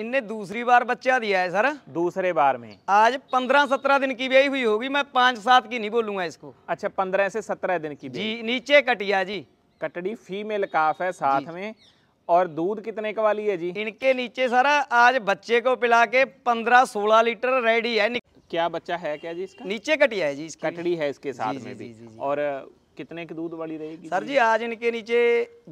इनने दूसरी बार बच्चा दिया है सर दूसरे बार में आज पंद्रह सत्रह दिन की ब्याई हुई होगी मैं पांच सात की नहीं बोलूंगा इसको अच्छा पंद्रह से सत्रह दिन की जी नीचे कटिया जी कटड़ी फीमेल काफ है साथ में और दूध कितने का वाली है जी इनके नीचे सर आज बच्चे को पिला के पंद्रह सोलह लीटर रेडी है क्या बच्चा है क्या जी इसका नीचे कटिया है जी कटड़ी है इसके साथ जी, में जी, भी जी, जी, और कितने के दूध वाली रहेगी सर जी आज इनके नीचे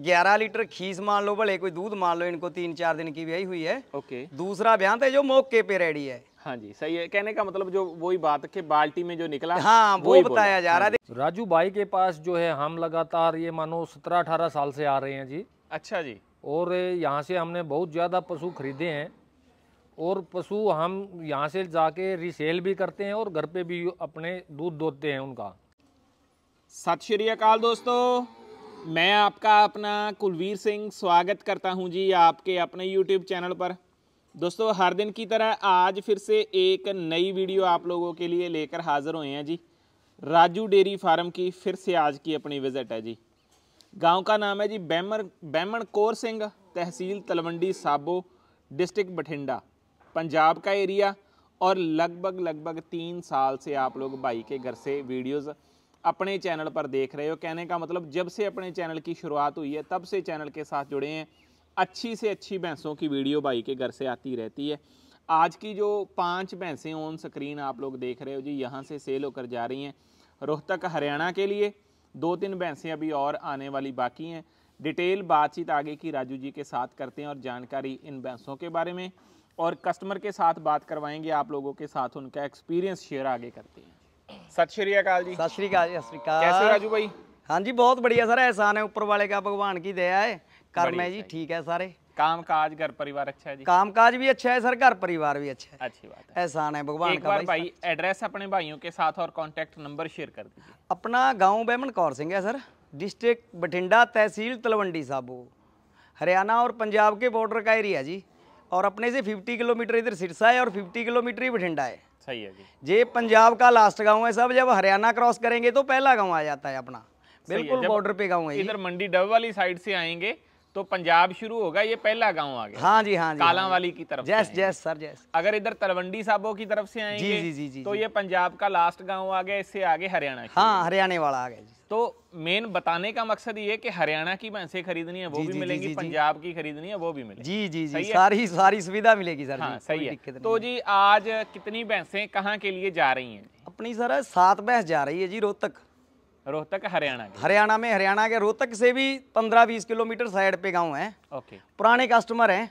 11 लीटर खीस मान लो भले कोई दूध मान लो इनको तीन चार दिन की ब्याई हुई है ओके दूसरा ब्याह तो है जो मौके पे रेडी है हाँ जी सही है कहने का मतलब जो वही बात के बाल्टी में जो निकला हाँ वो, वो बताया जा रहा हाँ है राजू भाई के पास जो है हम लगातार ये मानो सत्रह अठारह साल से आ रहे हैं जी अच्छा जी और यहाँ से हमने बहुत ज़्यादा पशु खरीदे हैं और पशु हम यहाँ से जाके रिसेल भी करते हैं और घर पे भी अपने दूध दोते हैं उनका सत श्री अकाल दोस्तों मैं आपका अपना कुलवीर सिंह स्वागत करता हूं जी आपके अपने YouTube चैनल पर दोस्तों हर दिन की तरह आज फिर से एक नई वीडियो आप लोगों के लिए लेकर हाज़र हुए हैं जी राजू डेयरी फार्म की फिर से आज की अपनी विज़िट है जी गांव का नाम है जी बैमर बैमन कौर सिंह तहसील तलवंडी साबो डिस्ट्रिक्ट बठिंडा पंजाब का एरिया और लगभग लगभग तीन साल से आप लोग भाई के घर से वीडियोज़ अपने चैनल पर देख रहे हो कहने का मतलब जब से अपने चैनल की शुरुआत हुई है तब से चैनल के साथ जुड़े हैं अच्छी से अच्छी भैंसों की वीडियो भाई के घर से आती रहती है आज की जो पांच भैंसें ऑन स्क्रीन आप लोग देख रहे हो जी यहाँ से सेल होकर जा रही हैं रोहतक हरियाणा के लिए दो तीन भैंसें अभी और आने वाली बाकी हैं डिटेल बातचीत आगे की राजू जी के साथ करते हैं और जानकारी इन भैंसों के बारे में और कस्टमर के साथ बात करवाएंगे आप लोगों के साथ उनका एक्सपीरियंस शेयर आगे करते हैं सत ਸ਼੍ਰੀ ਅਕਾਲ ਜੀ ਸਤਿ ਸ਼੍ਰੀ ਅਕਾਲ ਜੀ ਸਤਿ ਸ਼੍ਰੀ ਅਕਾਲ ਕੈਸੇ ਰਾਜੂ ਭਾਈ हाँ जी बहुत बढ़िया सर एहसान है ऊपर वाले का भगवान की दया है कर्म है जी ठीक है सारे काम काज घर परिवार अच्छा है जी काम काज भी अच्छा है सर घर परिवार भी अच्छा है अच्छी बात है एहसान है भगवान एक बार भाई एड्रेस अपने भाइयों के साथ और कांटेक्ट नंबर शेयर कर दीजिए अपना गांव बैमन कौर सिंह है सर डिस्ट्रिक्ट बठिंडा तहसील तलवंडी साबो हरियाणा और पंजाब के बॉर्डर का एरिया जी और अपने से 50 किलोमीटर इधर सिरसा है और 50 किलोमीटर ही बठिंडा है सही है जी ये पंजाब का लास्ट गाँव है सब जब हरियाणा क्रॉस करेंगे तो पहला गाँव आ जाता है अपना बिल्कुल बॉर्डर पे गाँव है इधर मंडी डब वाली साइड से आएंगे तो पंजाब शुरू होगा ये पहला गांव आ गया हाँ जी हाँ जी काला वाली हाँ की तरफ जैस जैस सर जैस अगर इधर तलवंडी साहबो की तरफ से आएंगे जी जी जी, तो जी तो ये पंजाब का लास्ट गांव आ गया इससे आगे हरियाणा हाँ हरियाणा वाला आ गया जी तो मेन बताने का मकसद ये कि हरियाणा की भैंसे खरीदनी है वो जी, भी जी, मिलेंगी जी, पंजाब की खरीदनी है वो भी मिलेगी जी जी जी सारी सारी सुविधा मिलेगी सर हाँ, सही है तो जी आज कितनी भैंसे कहाँ के लिए जा रही हैं अपनी सर सात भैंस जा रही है जी रोहतक रोहतक हरियाणा हरियाणा में हरियाणा के रोहतक से भी पंद्रह बीस किलोमीटर साइड पे गाँव है ओके पुराने कस्टमर हैं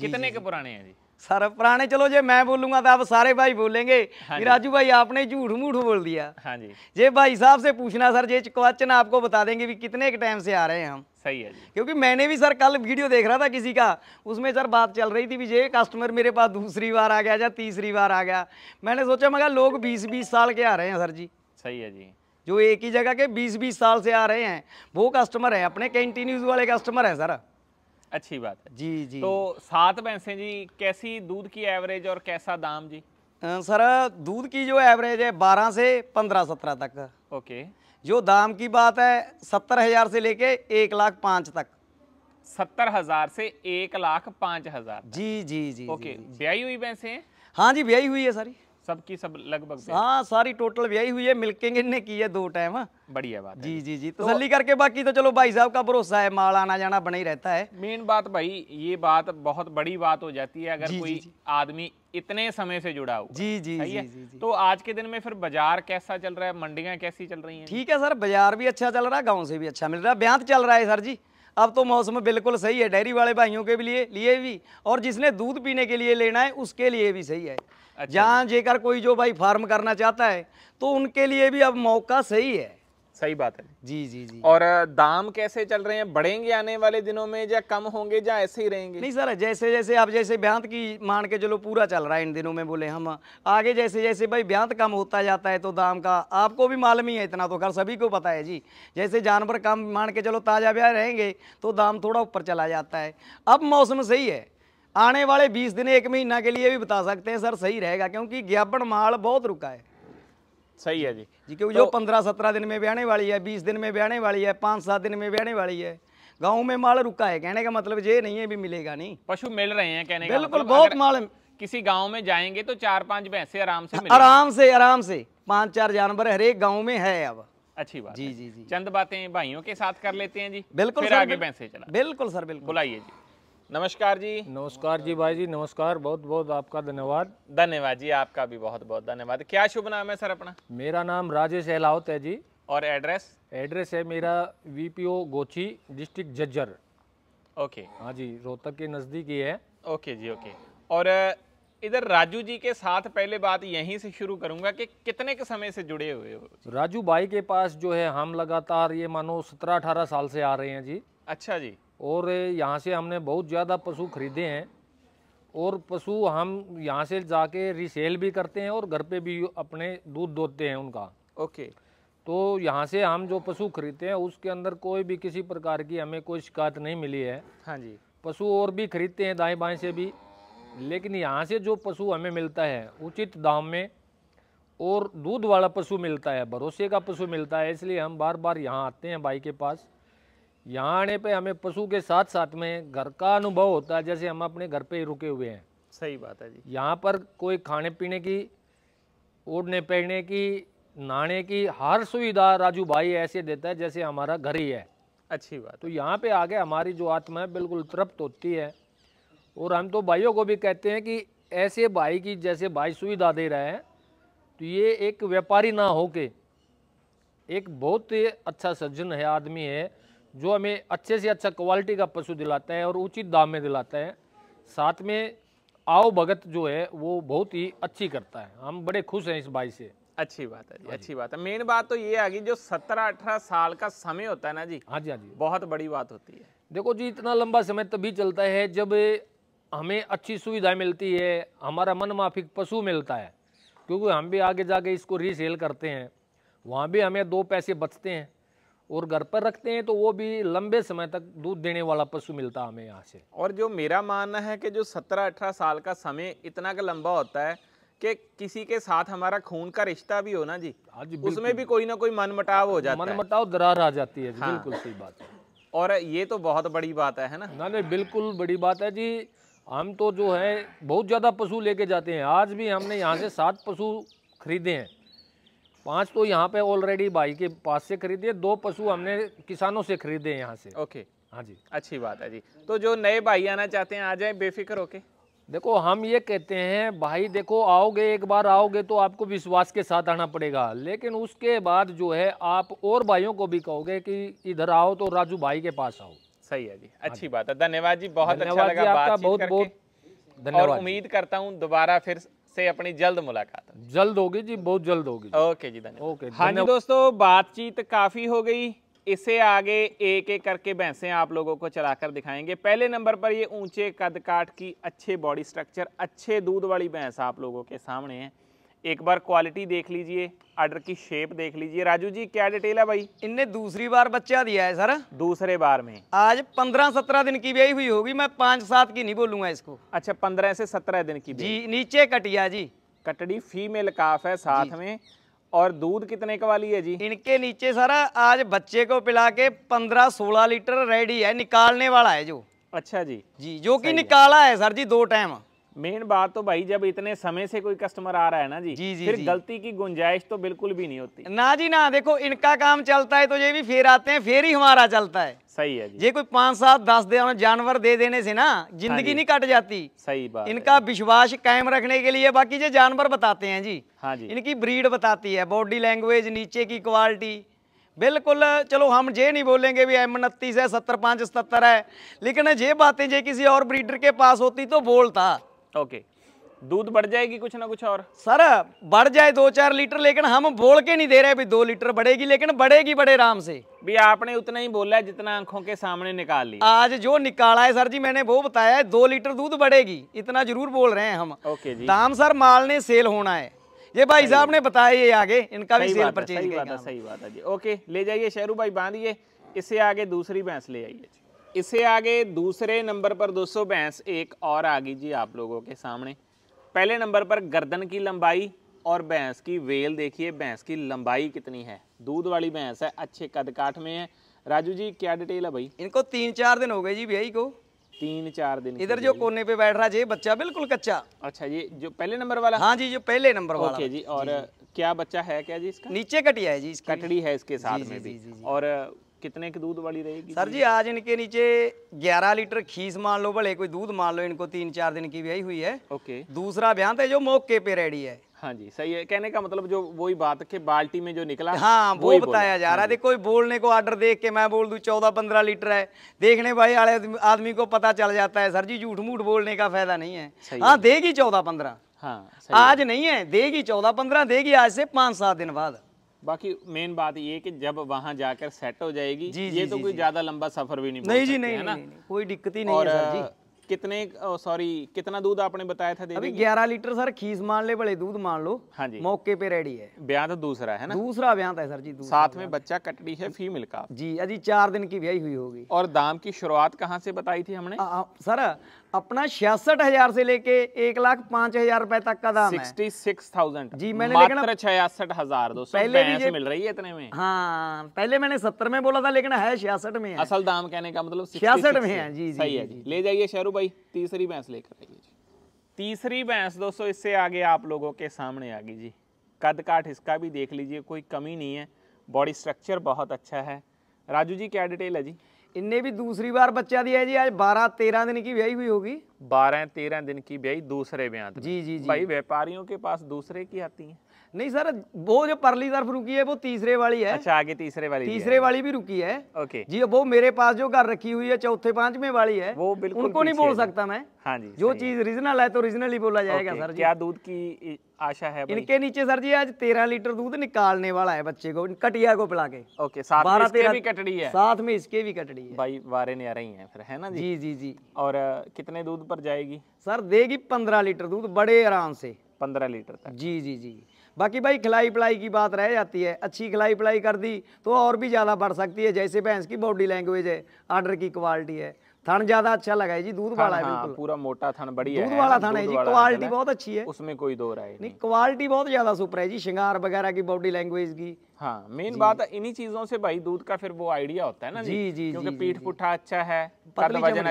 कितने के पुराने हैं जी सर पुराने चलो जे मैं बोलूंगा तो आप सारे भाई बोलेंगे हाँ राजू भाई आपने झूठ मूठ बोल दिया हाँ जी जे भाई साहब से पूछना सर जे क्वेश्चन आपको बता देंगे भी कितने के टाइम से आ रहे हैं हम सही है जी क्योंकि मैंने भी सर कल वीडियो देख रहा था किसी का उसमें सर बात चल रही थी भी ये कस्टमर मेरे पास दूसरी बार आ गया या तीसरी बार आ गया मैंने सोचा मगर लोग बीस बीस साल के आ रहे हैं सर जी सही है जी जो एक ही जगह के बीस बीस साल से आ रहे हैं वो कस्टमर हैं अपने कैंटीन्यूज वाले कस्टमर हैं सर अच्छी बात है जी जी तो सात भैंसें जी कैसी दूध की एवरेज और कैसा दाम जी सर दूध की जो एवरेज है बारह से पंद्रह सत्रह तक ओके जो दाम की बात है सत्तर हज़ार से लेके एक लाख पाँच तक सत्तर हज़ार से एक लाख पाँच हज़ार जी जी जी ओके ब्याई हुई भैंसें हाँ जी ब्याई हुई है सारी सबकी सब, सब लगभग हाँ सारी टोटल ब्याई हुई है मिल्किंग इनने की है दो टाइम हाँ। बढ़िया बात जी जी जी तो, तो- तसली करके बाकी तो चलो भाई साहब का भरोसा है माल आना जाना बना ही रहता है मेन बात भाई ये बात बहुत बड़ी बात हो जाती है अगर जी, कोई आदमी इतने समय से जुड़ा हो जी जी, सही है तो आज के दिन में फिर बाजार कैसा चल रहा है मंडियां कैसी चल रही हैं ठीक है सर बाजार भी अच्छा चल रहा है गाँव से भी अच्छा मिल रहा है ब्यांत तो चल रहा है सर जी अब तो मौसम बिल्कुल सही है डेयरी वाले भाइयों के लिए लिए भी और जिसने दूध पीने के लिए लेना है उसके लिए भी सही है अच्छा। जहाँ जेकर कोई जो भाई फार्म करना चाहता है तो उनके लिए भी अब मौका सही है सही बात है जी जी जी और दाम कैसे चल रहे हैं बढ़ेंगे आने वाले दिनों में या कम होंगे या ऐसे ही रहेंगे नहीं सर जैसे जैसे आप जैसे ब्यांत की मान के चलो पूरा चल रहा है इन दिनों में बोले हम आगे जैसे जैसे भाई ब्यांत कम होता जाता है तो दाम का आपको भी मालूम ही है इतना तो खैर सभी को पता है जी जैसे जानवर कम मान के चलो ताज़ा ब्याह रहेंगे तो दाम थोड़ा ऊपर चला जाता है अब मौसम सही है आने वाले बीस दिन एक महीना के लिए भी बता सकते हैं सर सही रहेगा क्योंकि ज्ञापन माल बहुत रुका है सही है जी जी क्योंकि जो तो- पंद्रह सत्रह दिन में ब्याने वाली है बीस दिन में ब्याने वाली है पाँच सात दिन में ब्याने वाली है गाँव में माल रुका है कहने का मतलब ये नहीं है भी मिलेगा नहीं पशु मिल रहे हैं कहने का बिल्कुल मतलब, बहुत माल किसी गांव में जाएंगे तो चार पांच भैंसे आराम से आराम से आराम से पांच चार जानवर हर एक गाँव में है अब अच्छी बात जी जी जी चंद बातें भाइयों के साथ कर लेते हैं जी बिल्कुल सर, आगे चला बिल्कुल सर बिल्कुल बुलाइए जी नमस्कार जी नमस्कार जी भाई जी नमस्कार बहुत बहुत आपका धन्यवाद धन्यवाद जी आपका भी बहुत बहुत धन्यवाद क्या शुभ नाम है सर अपना मेरा नाम राजेश अहलावत है जी और एड्रेस एड्रेस है मेरा VPO Gochhi district Jhajjar okay हाँ जी रोहतक के नज़दीक ही है ओके जी ओके और इधर राजू जी के साथ पहले बात यहीं से शुरू करूंगा कि कितने के समय से जुड़े हुए हो राजू भाई के पास जो है हम लगातार ये मानो सत्रह अठारह साल से आ रहे हैं जी अच्छा जी और यहाँ से हमने बहुत ज़्यादा पशु खरीदे हैं और पशु हम यहाँ से जाके रिसेल भी करते हैं और घर पे भी अपने दूध दोते हैं उनका ओके तो यहाँ से हम जो पशु खरीदते हैं उसके अंदर कोई भी किसी प्रकार की हमें कोई शिकायत नहीं मिली है हाँ जी पशु और भी खरीदते हैं दाएं बाएं से भी लेकिन यहाँ से जो पशु हमें मिलता है उचित दाम में और दूध वाला पशु मिलता है भरोसे का पशु मिलता है इसलिए हम बार बार यहाँ आते हैं भाई के पास यहाँ आने पे हमें पशु के साथ साथ में घर का अनुभव होता है जैसे हम अपने घर पे ही रुके हुए हैं सही बात है जी यहाँ पर कोई खाने पीने की ओढ़ने पहने की नहाने की हर सुविधा राजू भाई ऐसे देता है जैसे हमारा घर ही है अच्छी बात तो यहाँ पे आगे हमारी जो आत्मा है बिल्कुल तृप्त होती है और हम तो भाइयों को भी कहते हैं कि ऐसे भाई की जैसे भाई सुविधा दे रहे हैं तो ये एक व्यापारी ना हो के एक बहुत अच्छा सज्जन है आदमी है जो हमें अच्छे से अच्छा क्वालिटी का पशु दिलाता है और उचित दाम में दिलाता है साथ में आओ भगत जो है वो बहुत ही अच्छी करता है हम बड़े खुश हैं इस भाई से अच्छी बात है जी हाँ अच्छी बात है मेन बात तो ये आ गई जो सत्रह अठारह साल का समय होता है ना जी हाँ जी हाँ जी बहुत बड़ी बात होती है देखो जी इतना लंबा समय तभी चलता है जब हमें अच्छी सुविधा मिलती है हमारा मन माफिक पशु मिलता है क्योंकि हम भी आगे जाके इसको रीसेल करते हैं वहाँ भी हमें दो पैसे बचते हैं और घर पर रखते हैं तो वो भी लंबे समय तक दूध देने वाला पशु मिलता हमें यहाँ से और जो मेरा मानना है कि जो सत्रह अठारह साल का समय इतना का लंबा होता है कि किसी के साथ हमारा खून का रिश्ता भी हो ना जी हाँ उसमें भी कोई ना कोई मन मटाव हो जाता है मटाव दरार आ जाती है हाँ। बिल्कुल सही बात है और ये तो बहुत बड़ी बात है ना ना नहीं बिल्कुल बड़ी बात है जी हम तो जो है बहुत ज़्यादा पशु लेके जाते हैं आज भी हमने यहाँ से सात पशु खरीदे हैं पांच तो यहाँ पे ऑलरेडी भाई के पास से खरीदे दो पशु हमने किसानों से खरीदे यहाँ से ओके हाँ जी अच्छी बात है जी तो जो नए भाई आना चाहते हैं आ जाए बेफिक्र होके देखो हम ये कहते हैं भाई देखो आओगे एक बार आओगे तो आपको विश्वास के साथ आना पड़ेगा लेकिन उसके बाद जो है आप और भाइयों को भी कहोगे कि इधर आओ तो राजू भाई के पास आओ सही है जी हाँ अच्छी बात है धन्यवाद जी बहुत अच्छा लगा आपका बहुत बहुत धन्यवाद उम्मीद करता हूँ दोबारा फिर से अपनी जल्द मुलाकात जल्द होगी जी बहुत जल्द होगी ओके जी धन्यवाद ओके हाँ जी दोस्तों बातचीत काफ़ी हो गई इसे आगे एक एक करके भैंसे आप लोगों को चलाकर दिखाएंगे पहले नंबर पर ये ऊंचे कद काट की अच्छे बॉडी स्ट्रक्चर अच्छे दूध वाली भैंस आप लोगों के सामने है एक बार क्वालिटी देख लीजिए आर्डर की शेप देख लीजिए राजू जी क्या डिटेल है भाई इनने दूसरी बार बच्चा दिया है सर दूसरे बार में आज पंद्रह सत्रह दिन की ब्याई हुई होगी मैं पाँच सात की नहीं बोलूंगा इसको अच्छा पंद्रह से सत्रह दिन की जी नीचे कटिया जी कटड़ी फीमेल काफ है साथ में और दूध कितने का वाली है जी इनके नीचे सर आज बच्चे को पिला के पंद्रह सोलह लीटर रेडी है निकालने वाला है जो अच्छा जी जी जो कि निकाला है सर जी दो टाइम मेन बात तो भाई जब इतने समय से कोई कस्टमर आ रहा है ना जी, जी, जी फिर जी। गलती की गुंजाइश तो बिल्कुल भी नहीं होती ना जी ना देखो इनका काम चलता है तो ये भी फेर आते हैं फेर ही हमारा चलता है सही है जी। ये कोई पांच सात दस दे जानवर दे देने से ना जिंदगी हाँ नहीं कट जाती सही बात इनका विश्वास कायम रखने के लिए बाकी जो जानवर बताते हैं जी हाँ जी इनकी ब्रीड बताती है बॉडी लैंग्वेज नीचे की क्वालिटी बिल्कुल चलो हम ये नहीं बोलेंगे भी एम उनतीस है सत्तर पाँच सत्तर है लेकिन ये बातें जे किसी और ब्रीडर के पास होती तो बोलता ओके दूध बढ़ जाएगी कुछ ना कुछ और सर बढ़ जाए दो चार लीटर लेकिन हम बोल के नहीं दे रहे भी दो लीटर बढ़ेगी लेकिन बढ़ेगी बड़े आराम से भी आपने उतना ही बोला है जितना आंखों के सामने निकाल लिया आज जो निकाला है सर जी मैंने वो बताया है दो लीटर दूध बढ़ेगी इतना जरूर बोल रहे हैं हम ओके जी दाम सर माल ने सेल होना है ये भाई साहब ने बताया ये आगे इनका भी सेल परचेज सही बात है सही बात है जी ओके ले जाइए शेरू भाई बांधिए इससे आगे दूसरी भैंस ले आइए इससे आगे दूसरे नंबर पर दो भैंस एक और आ गई जी आप लोगों के सामने पहले नंबर पर गर्दन की लंबाई और भैंस की वेल देखिए भैंस की लंबाई कितनी है दूध वाली भैंस है अच्छे कद काठ में है राजू जी क्या डिटेल है भाई इनको तीन चार दिन हो गए जी भैया को तीन चार दिन इधर जो कोने पे बैठ रहा है बच्चा बिल्कुल कच्चा अच्छा जी जो पहले नंबर वाला हाँ जी जो पहले नंबर वाला ओके जी और जी। क्या बच्चा है क्या जी इसका नीचे कटिया है जी कटड़ी है इसके साथ में भी और कितने के दूध वाली रहेगी सर जी आज इनके नीचे 11 लीटर खीस मान लो भले कोई दूध मान लो इनको तीन चार दिन की ब्याई हुई है ओके दूसरा ब्याह है तो जो मौके पे रेडी है हाँ जी सही है कहने का मतलब जो वही बात के बाल्टी में जो निकला हाँ वो बताया जा रहा है हाँ देखो बोलने को ऑर्डर देख के मैं बोल दूँ चौदह पंद्रह लीटर है देखने भाई वाले आदमी को पता चल जाता है सर जी झूठ मूठ बोलने का फायदा नहीं है हाँ देगी चौदह पंद्रह हाँ आज नहीं है देगी चौदह पंद्रह देगी आज से पाँच सात दिन बाद बाकी मेन बात ये कि जब वहाँ जाकर सेट हो जाएगी जी, ये जी, तो जी, कोई ज्यादा लंबा सफर भी नहीं नहीं जी नहीं है ना कोई दिक्कत ही नहीं है सर जी कितने सॉरी कितना दूध आपने बताया था अभी ग्यारह लीटर सर खीस मान ले बड़े दूध मान लो हाँ जी मौके पे रेडी है ब्याह तो दूसरा है ना दूसरा ब्याह तो है सर जी साथ में बच्चा कटड़ी है फीमेल का जी अजी चार दिन की ब्याही हुई होगी और दाम की शुरुआत कहाँ से बताई थी हमने आ, सर अपना छियासठ हजार से लेके एक लाख पांच हजार रुपए तक का दाम सिक्सटी सिक्स थाउजेंड जी मैंने लेकिन छियासठ हजार दो पहले भी मिल रही है इतने में हाँ पहले मैंने सत्तर में बोला था लेकिन है छियासठ में असल दाम कहने का मतलब छियासठ में है जी सही है जी ले जाइए शेरू भाई तीसरी भैंस लेकर आइए जी तीसरी भैंस दोस्तों इससे आगे आप लोगों के सामने आ गई जी कद काठ इसका भी देख लीजिए कोई कमी नहीं है बॉडी स्ट्रक्चर बहुत अच्छा है राजू जी क्या डिटेल है जी इनने भी दूसरी बार बच्चा दिया है जी आज बारह तेरह दिन की ब्याई हुई होगी बारह तेरह दिन की ब्याई दूसरे ब्याह जी जी जी भाई व्यापारियों के पास दूसरे की आती है नहीं सर वो जो परली तरफ रुकी है वो तीसरे वाली है अच्छा आगे तीसरे वाली तीसरे वाली भी रुकी है ओके जी वो मेरे पास जो घर रखी हुई है चौथे पांचवे वाली है वो बिल्कुल उनको नहीं बोल सकता मैं हाँ जी जो चीज रीजनल है तो रीजनल ही बोला जाएगा सर क्या दूध की आशा है इनके नीचे सर जी आज तेरह लीटर दूध निकालने वाला है बच्चे को कटिया को पिला के ओके साथ में इसके कटड़ी है साथ में इसके भी कटड़ी है भाई वारे नहीं आ रही है फिर है ना जी जी जी और कितने दूध पर जाएगी सर देगी पंद्रह लीटर दूध बड़े आराम से पंद्रह लीटर तक जी जी जी बाकी भाई खिलाई पिलाई की बात रह जाती है अच्छी खिलाई पिलाई कर दी तो और भी ज़्यादा बढ़ सकती है जैसे भैंस की बॉडी लैंग्वेज है आर्डर की क्वालिटी है थन ज्यादा अच्छा लगा है जी दूध वाला है हाँ, बिल्कुल पूरा मोटा थन बढ़िया दूध वाला थन है जी क्वालिटी बहुत अच्छी है उसमें कोई दो राय नहीं क्वालिटी बहुत ज्यादा सुपर है जी श्रृंगार वगैरह की बॉडी लैंग्वेज की हाँ मेन बात इन्हीं चीजों से भाई दूध का फिर वो आइडिया होता है ना जी जी क्योंकि पीठ पुठा अच्छा है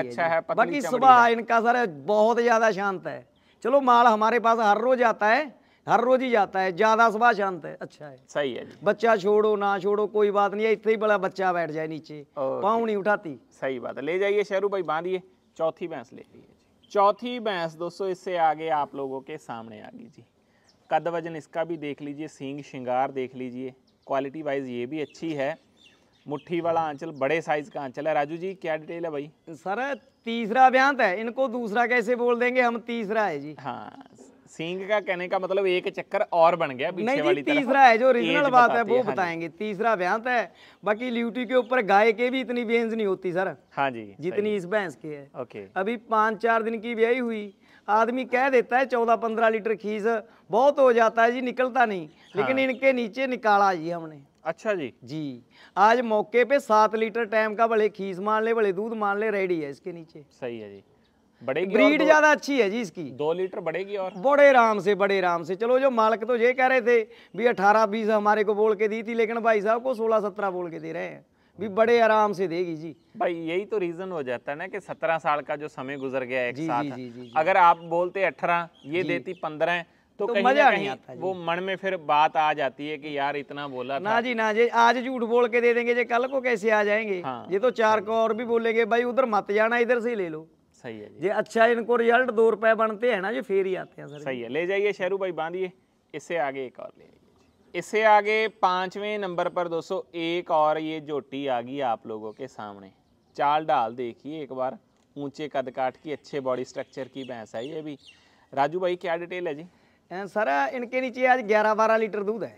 अच्छा है बाकी सुबह इनका सर बहुत ज्यादा शांत है चलो माल हमारे पास हर रोज आता है हर रोज ही जाता है ज्यादा सुबह शांत है अच्छा है सही है बच्चा छोड़ो ना छोड़ो कोई बात नहीं है इतना ही बड़ा बच्चा बैठ जाए नीचे पाँव नहीं उठाती सही बात है ले जाइए शेरू भाई बांधिए चौथी भैंस ले लीजिए चौथी भैंस दोस्तों इससे आगे आप लोगों के सामने आ गई जी कद वजन इसका भी देख लीजिए सींग श्रृंगार देख लीजिए क्वालिटी वाइज ये भी अच्छी है मुट्ठी वाला आंचल बड़े साइज का आंचल है राजू जी क्या डिटेल है भाई सर तीसरा अभ्यांत है इनको दूसरा कैसे बोल देंगे हम तीसरा है जी हाँ सिंह का कहने का मतलब एक चक्कर और बन गया पीछे नहीं वाली तीसरा है जो ओरिजिनल बात है वो हाँ बताएंगे तीसरा अभ्यांत है बाकी ल्यूटी के ऊपर गाय के भी इतनी बेंज नहीं होती सर हाँ जी जितनी इस भैंस की है ओके अभी पाँच चार दिन की ब्याई हुई आदमी कह देता है चौदह पंद्रह लीटर खीस बहुत हो जाता है जी निकलता नहीं हाँ। लेकिन इनके नीचे निकाला जी हमने अच्छा जी जी आज मौके पे सात लीटर टाइम का भले खीस मान ले भले दूध मान ले रेडी है इसके नीचे सही है जी बड़े ब्रीड ज्यादा अच्छी है जी इसकी दो लीटर बढ़ेगी और बड़े आराम से बड़े आराम से चलो जो मालिक तो ये कह रहे थे भी अठारह बीस हमारे को बोल के दी थी लेकिन भाई साहब को सोलह सत्रह बोल के दे रहे हैं भी हम्म। बड़े आराम से देगी जी भाई यही तो रीजन हो जाता है ना कि सत्रह साल का जो समय गुजर गया है एक जी, साथ जी, जी, जी, जी, अगर आप बोलते अठारह ये देती पंद्रह तो, तो मजा नहीं आता वो मन में फिर बात आ जाती है कि यार इतना बोला ना जी ना जी आज झूठ बोल के दे देंगे जे कल को कैसे आ जाएंगे हाँ, ये तो चार को और भी बोलेंगे भाई उधर मत जाना इधर से ले लो सही है जी अच्छा इनको रिजल्ट दो रुपए बनते हैं ना जी फिर ही आते हैं सर सही है ले जाइए शेरू भाई बांधिए इससे आगे एक और ले इससे आगे पांचवें नंबर पर दोस्तों एक और ये जोटी आ गई आप लोगों के सामने चाल डाल देखिए एक बार ऊंचे कद काट की अच्छे बॉडी स्ट्रक्चर की भैंस है ये भी राजू भाई क्या डिटेल है जी सर इनके नीचे आज ग्यारह बारह लीटर दूध है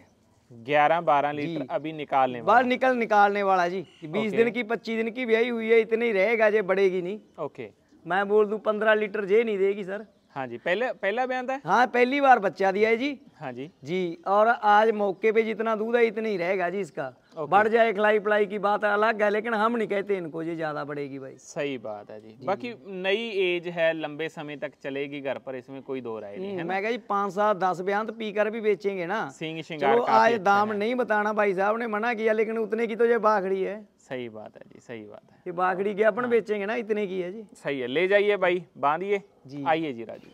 ग्यारह बारह लीटर अभी निकालने वाला बाहर निकल निकालने वाला जी बीस दिन की पच्चीस दिन की ब्याई हुई है इतने ही रहेगा जे बढ़ेगी नहीं ओके मैं बोल दू पंद्रह लीटर जे नहीं देगी सर हाँ जी पहले पहला बयान था हाँ पहली बार बच्चा दिया है जी हाँ जी जी और आज मौके पे जितना दूध है इतना ही रहेगा जी इसका बढ़ जाए खिलाई पिलाई की बात अलग है लेकिन हम नहीं कहते इनको ये ज्यादा बढ़ेगी भाई सही बात है जी, जी। बाकी नई एज है लंबे समय तक चलेगी घर पर इसमें कोई दो राय नहीं है हम्म, मैं जी पांच सात दस बयान तो कर भी बेचेंगे ना सिंह आज अच्छा दाम नहीं बताना भाई साहब ने मना किया लेकिन उतने की तो ये बाखड़ी है सही बात है जी सही बात है ये बागड़ी के अपन हाँ। बेचेंगे ना इतने की है जी सही है ले जाइए भाई बांधिए जी आइए जी राजू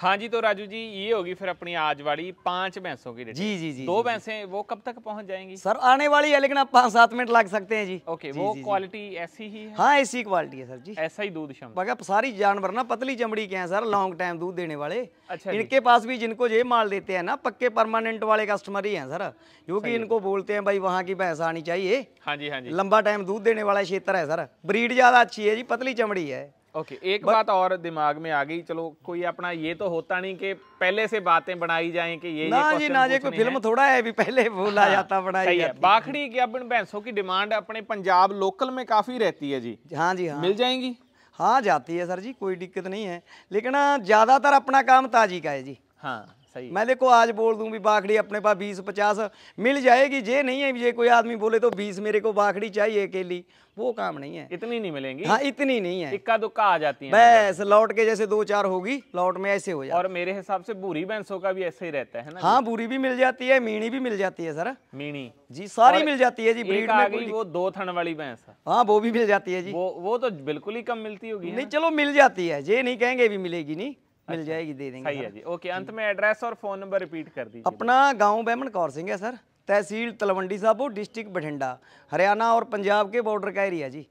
हाँ जी तो राजू जी ये होगी फिर अपनी आज वाली पांच भैंसों की जी जी जी दो भैंसे वो कब तक पहुंच जाएंगी सर आने वाली है लेकिन आप पाँच सात मिनट लग सकते हैं जी ओके जी, वो क्वालिटी ऐसी ही है हाँ ऐसी क्वालिटी है सर जी ऐसा ही दूध क्षमता सारी जानवर ना पतली चमड़ी के हैं सर लॉन्ग टाइम दूध देने वाले अच्छा इनके पास भी जिनको ये माल देते हैं ना पक्के परमानेंट वाले कस्टमर ही है सर क्योंकि इनको बोलते हैं भाई वहाँ की भैंस आनी चाहिए हाँ जी हाँ जी लंबा टाइम दूध देने वाला क्षेत्र है सर ब्रीड ज्यादा अच्छी है जी पतली चमड़ी है ओके okay, एक बत... बात और दिमाग में आ गई चलो कोई अपना ये तो होता नहीं कि पहले से बातें बनाई जाए कि ये ना ये जी ना जी कोई फिल्म थोड़ा है भी पहले बोला हाँ, जाता बनाई जाती बाखड़ी की अपन भैंसों की डिमांड अपने पंजाब लोकल में काफी रहती है जी हाँ जी हाँ मिल जाएंगी हाँ जाती है सर जी कोई दिक्कत नहीं है लेकिन हाँ, ज़्यादातर अपना काम ताजी का है जी हाँ सही मैं देखो आज बोल दूं भी बाखड़ी अपने पास बीस पचास मिल जाएगी जे नहीं है जे कोई आदमी बोले तो बीस मेरे को बाखड़ी चाहिए अकेली वो काम नहीं है इतनी नहीं मिलेंगी हाँ इतनी नहीं है इक्का दुक्का आ जाती है बस लौट के जैसे दो चार होगी लौट में ऐसे हो जाए और मेरे हिसाब से बुरी भैंसों का भी ऐसे ही रहता है ना हाँ बुरी भी मिल जाती है मीणी भी मिल जाती है सर मीणी जी सारी मिल जाती है जी ब्रीड में कोई वो दो थन वाली भैंस हाँ वो भी मिल जाती है जी वो वो तो बिल्कुल ही कम मिलती होगी नहीं चलो मिल जाती है ये नहीं कहेंगे भी मिलेगी नहीं मिल अच्छा। जाएगी दे देंगे सही है जी ओके अंत में एड्रेस और फ़ोन नंबर रिपीट कर दीजिए अपना गांव बैमन कौर सिंह है सर तहसील तलवंडी साहब डिस्ट्रिक्ट बठिंडा हरियाणा और पंजाब के बॉर्डर का एरिया जी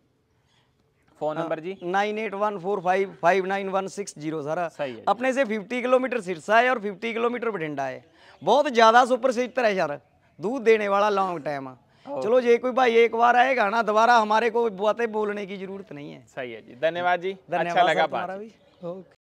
फोन हाँ, नंबर जी nine eight one four five five nine one six zero sir अपने से फिफ्टी किलोमीटर सिरसा है और फिफ्टी किलोमीटर बठिंडा है बहुत ज़्यादा सुपर सेक्टर है सर दूध देने वाला लॉन्ग टाइम चलो ये कोई भाई एक बार आएगा ना दोबारा हमारे को बातें बोलने की जरूरत नहीं है सही है जी धन्यवाद जी धन्यवाद अच्छा लगा भी ओके